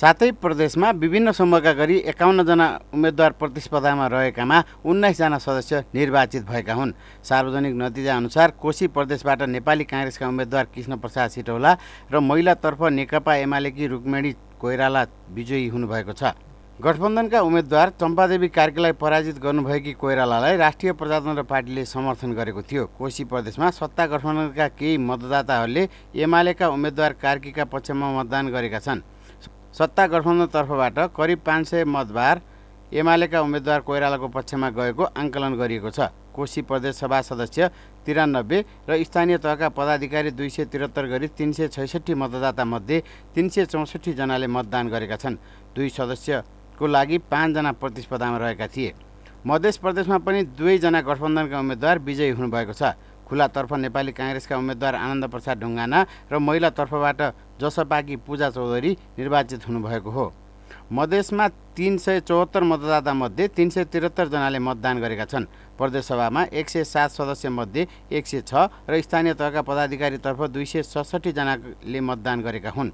सातै प्रदेशमा विभिन्न समूहका गरी एकाउन्नजना उम्मेद्वार प्रतिस्पर्धामा रहेकामा उन्नाइसजना सदस्य निर्वाचित भएका हुन् सार्वजनिक नतिजाअनुसार कोशी प्रदेशबाट नेपाली काङ्ग्रेसका उम्मेद्वार कृष्ण प्रसाद सिटौला र महिलातर्फ नेकपा एमालेकी रुक्मिणी कोइराला विजयी हुनुभएको छ गठबन्धनका उम्मेद्वार चम्पादेवी कार्कीलाई पराजित गर्नुभएकी कोइरालालाई राष्ट्रिय प्रजातन्त्र पार्टीले समर्थन गरेको थियो कोशी प्रदेशमा सत्ता गठबन्धनका केही मतदाताहरूले एमालेका उम्मेद्वार कार्कीका पक्षमा मतदान गरेका छन् सत्ता गठबन्धनतर्फबाट करिब पाँच सय मतबार एमालेका उम्मेद्वार कोइरालाको पक्षमा गएको आङ्कलन गरिएको छ कोशी प्रदेशसभा सदस्य तिरानब्बे र स्थानीय तहका पदाधिकारी दुई सय त्रिहत्तर गरी तिन सय छैसठी मतदातामध्ये तिन सय चौसठीजनाले मतदान गरेका छन् दुई सदस्यको लागि पाँचजना प्रतिस्पर्धामा रहेका थिए मध्य प्रदेशमा पनि दुवैजना गठबन्धनका उम्मेद्वार विजयी हुनुभएको छ खुलातर्फ नेपाली काङ्ग्रेसका उम्मेद्वार आनन्द प्रसाद ढुङ्गाना र महिलातर्फबाट जसपाकी पूजा चौधरी निर्वाचित हुनुभएको हो मधेसमा तिन सय चौहत्तर मतदातामध्ये तिन सय त्रिहत्तरजनाले मतदान गरेका छन् प्रदेशसभामा एक सय सात सदस्यमध्ये एक सय छ र स्थानीय तहका पदाधिकारीतर्फ दुई सय सडसठीजनाले मतदान गरेका हुन्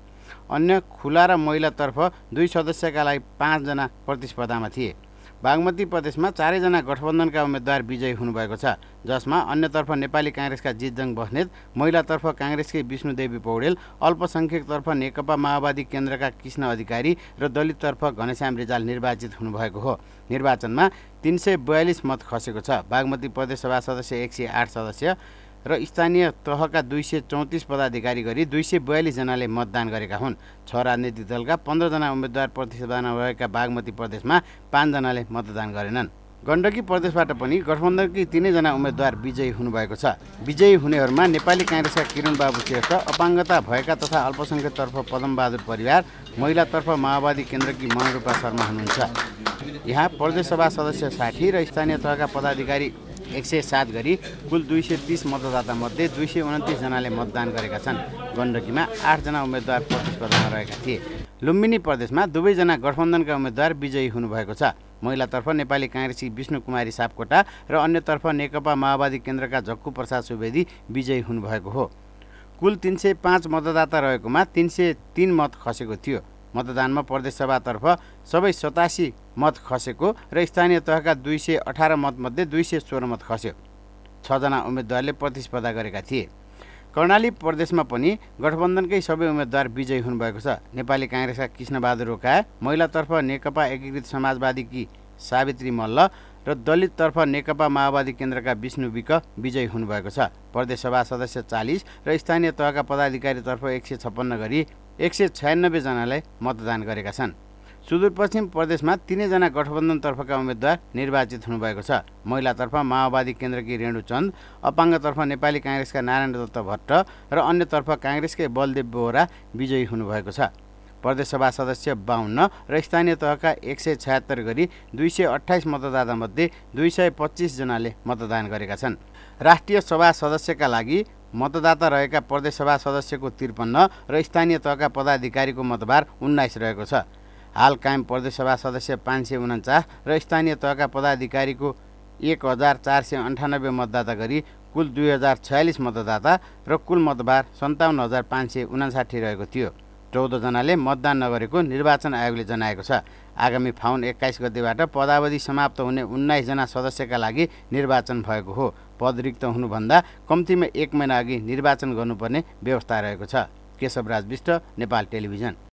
अन्य खुला र महिलातर्फ दुई सदस्यका लागि पाँचजना प्रतिस्पर्धामा थिए बागमती प्रदेशमा चारैजना गठबन्धनका उम्मेद्वार विजयी हुनुभएको छ जसमा अन्यतर्फ नेपाली काङ्ग्रेसका जितजङ बस्नेत महिलातर्फ काङ्ग्रेसकै विष्णुदेवी पौडेल अल्पसङ्ख्यकतर्फ नेकपा माओवादी केन्द्रका कृष्ण अधिकारी र दलिततर्फ घनश्याम रिजाल निर्वाचित हुनुभएको हो निर्वाचनमा तिन सय बयालिस मत खसेको छ बागमती प्रदेशसभा सदस्य एक सय आठ सदस्य र स्थानीय तहका दुई सय चौतिस पदाधिकारी गरी दुई सय बयालिसजनाले मतदान गरेका हुन् छ राजनीतिक दलका पन्ध्रजना उम्मेद्वार प्रतिस्पर्धामा रहेका बागमती प्रदेशमा पाँचजनाले मतदान गरेनन् गण्डकी प्रदेशबाट पनि गठबन्धनकी तिनैजना उम्मेद्वार विजयी हुनुभएको छ विजयी हुनेहरूमा नेपाली काङ्ग्रेसका किरण बाबु श्रेष्ठ अपाङ्गता भएका तथा अल्पसङ्ख्यकतर्फ पदमबहादुर परिवार महिलातर्फ माओवादी केन्द्रकी मनरूपा शर्मा हुनुहुन्छ यहाँ प्रदेशसभा सदस्य साठी र स्थानीय तहका पदाधिकारी एक सय सात गरी कुल दुई सय तिस मतदातामध्ये दुई सय उन्तिसजनाले मतदान गरेका छन् गण्डकीमा आठजना उम्मेद्वार प्रतिस्पर्धामा रहेका थिए लुम्बिनी प्रदेशमा दुवैजना गठबन्धनका उम्मेद्वार विजयी हुनुभएको छ महिलातर्फ नेपाली काङ्ग्रेसी विष्णु कुमारी सापकोटा र अन्यतर्फ नेकपा माओवादी केन्द्रका झक्कु प्रसाद सुवेदी विजयी हुनुभएको हो कुल तिन सय पाँच मतदाता रहेकोमा तिन सय तिन मत खसेको थियो मतदानमा प्रदेशसभातर्फ सबै सतासी मत खसेको र स्थानीय तहका दुई सय अठार मतमध्ये दुई सय सोह्र मत खस्यो छजना उम्मेद्वारले प्रतिस्पर्धा गरेका थिए कर्णाली प्रदेशमा पनि गठबन्धनकै सबै उम्मेद्वार विजयी हुनुभएको छ नेपाली काङ्ग्रेसका कृष्णबहादुर रोका महिलातर्फ नेकपा एकीकृत समाजवादीकी सावित्री मल्ल र दलिततर्फ नेकपा माओवादी केन्द्रका विष्णु विक विजयी हुनुभएको छ प्रदेशसभा सदस्य चालिस र स्थानीय तहका पदाधिकारीतर्फ एक सय छप्पन्न गरी एक सय छयानब्बेजनालाई मतदान गरेका छन् सुदूरपश्चिम प्रदेशमा तिनैजना गठबन्धनतर्फका उम्मेद्वार निर्वाचित हुनुभएको छ महिलातर्फ माओवादी केन्द्रकी रेणु चन्द अपाङ्गतर्फ नेपाली काङ्ग्रेसका नारायण दत्त भट्ट र अन्यतर्फ काङ्ग्रेसकै बलदेव बोहरा विजयी हुनुभएको छ प्रदेशसभा सदस्य बाहन्न र स्थानीय तहका एक सय छयत्तर गरी दुई सय अठाइस मतदातामध्ये दुई सय पच्चिसजनाले मतदान गरेका छन् राष्ट्रिय सभा सदस्यका लागि मतदाता रहेका प्रदेशसभा सदस्यको त्रिपन्न र स्थानीय तहका पदाधिकारीको मतभार उन्नाइस रहेको छ हाल कायम प्रदेशसभा सदस्य पाँच सय उन्चास र स्थानीय तहका पदाधिकारीको एक हजार चार सय अन्ठानब्बे मतदाता गरी कुल दुई हजार छयालिस मतदाता र कुल मतभार सन्ताउन्न हजार पाँच सय उनासाठी रहेको थियो चौधजनाले मतदान नगरेको निर्वाचन आयोगले जनाएको छ आगामी फाउन एक्काइस गतिबाट पदावधि समाप्त हुने उन्नाइसजना सदस्यका लागि निर्वाचन भएको हो पद रिक्त हुनुभन्दा कम्तीमा एक महिना अघि निर्वाचन गर्नुपर्ने व्यवस्था रहेको छ केशवराज विष्ट नेपाल टेलिभिजन